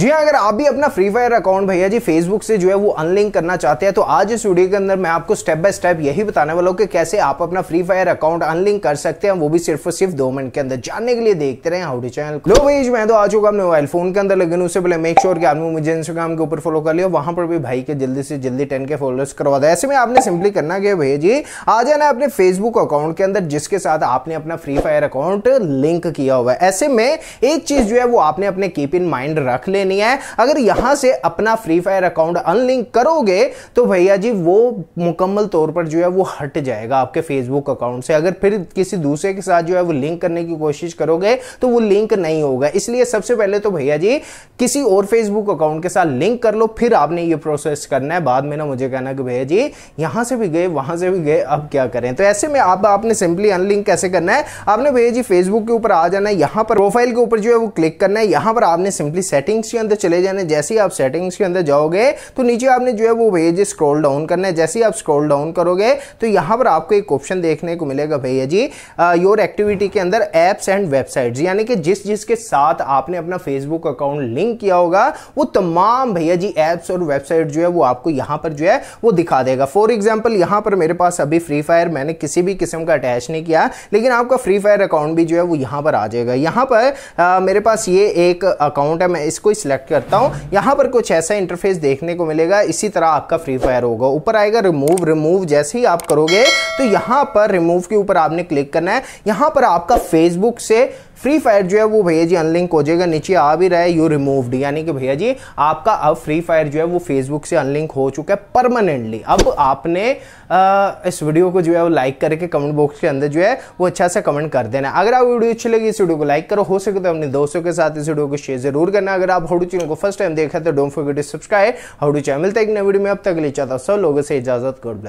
जी हाँ अगर आप भी अपना फ्री फायर अकाउंट भैया जी फेसबुक से जो है वो अनलिंक करना चाहते हैं तो आज इस वीडियो के अंदर मैं आपको स्टेप बाय स्टेप यही बताने वाला हूँ कि कैसे आप अपना फ्री फायर अकाउंट अनलिंक कर सकते हैं वो भी सिर्फ और सिर्फ दो मिनट के अंदर जानने के लिए देखते रहे हाउडी चैनल लो भाई मैं तो आ चुका मोबाइल फोन के अंदर लेकिन उससे पहले मेक श्योर sure कि आपने मुझे इंस्टाग्राम के ऊपर फॉलो कर लिया वहां पर भी भाई के जल्दी से जल्दी टेन के फॉलोअर्स करवा दें ऐसे में आपने सिंपली करना क्या भैया जी आ जाना अपने फेसबुक अकाउंट के अंदर जिसके साथ आपने अपना फ्री फायर अकाउंट लिंक किया हुआ है ऐसे में एक चीज जो है वो आपने अपने कीप इन माइंड रख लेने नहीं है अगर यहां से अपना फ्री फायर अकाउंट अनलिंक करोगे तो भैया जी वो मुकम्मल तौर पर जो है वो हट जाएगा आपके फेसबुक अकाउंट से अगर फिर किसी दूसरे के साथ जो है वो लिंक करने की कोशिश करोगे तो वो लिंक नहीं होगा इसलिए सबसे पहले तो भैया जी किसी और फेसबुक अकाउंट के साथ लिंक कर लो फिर आपने ये प्रोसेस करना है बाद में ना मुझे कहना कि भैया जी यहां से भी गए वहां से भी गए अब क्या करें तो ऐसे में आप आपने सिंपली अनलिंक कैसे करना है आपने भैया जी फेसबुक के ऊपर आ जाना है यहां पर प्रोफाइल के ऊपर जो है वो क्लिक करना है यहां पर आपने सिंपली सेटिंग्स के अंदर चले जाने जैसे ही आप सेटिंग्स के अंदर जाओगे तो नीचे आपने जो है वो पेज स्क्रॉल डाउन करना है जैसे ही आप स्क्रॉल डाउन करोगे तो यहाँ पर आपको एक ऑप्शन देखने को मिलेगा भैया जी योर एक्टिविटी के अंदर एप्स एंड वेबसाइट्स यानी कि जिस जिसके साथ आपने अपना फेसबुक अकाउंट लिंक किया होगा वो तमाम भैया जी एप्स और वेबसाइट जो है वो आपको यहाँ पर जो है वो दिखा देगा फॉर एग्जाम्पल यहाँ पर मेरे पास अभी फ्री फायर मैंने किसी भी किस्म का अटैच नहीं किया लेकिन आपका फ्री फायर अकाउंट भी जो है वो यहाँ पर आ जाएगा यहाँ पर मेरे पास ये एक अकाउंट है मैं इसको इस सिलेक्ट करता हूँ यहाँ पर कुछ ऐसा इंटरफेस देखने को मिलेगा इसी तरह आपका फ्री फायर होगा ऊपर आएगा रिमूव रिमूव जैसे ही आप करोगे तो यहाँ पर रिमूव के ऊपर आपने क्लिक करना है यहाँ पर आपका फेसबुक से फ्री फायर जो है वो भैया जी अनलिंक हो जाएगा नीचे आ भी रहा है यू रिमूव्ड यानी कि भैया जी आपका अब फ्री फायर जो है वो फेसबुक से अनलिंक हो चुका है परमानेंटली अब आपने आ, इस वीडियो को जो है वो लाइक करके कमेंट बॉक्स के अंदर जो है वो अच्छा सा कमेंट कर देना अगर आप वीडियो अच्छी लगी इस वीडियो को लाइक करो हो सके तो अपने दोस्तों के साथ इस वीडियो को शेयर जरूर करना अगर आप हाउडू चैनल को फर्स्ट टाइम देखा तो डोंट फॉरगेट टू सब्सक्राइब हाउडू चैनल तक नए वीडियो में अब तक ले चाहता सब लोगों से इजाजत कर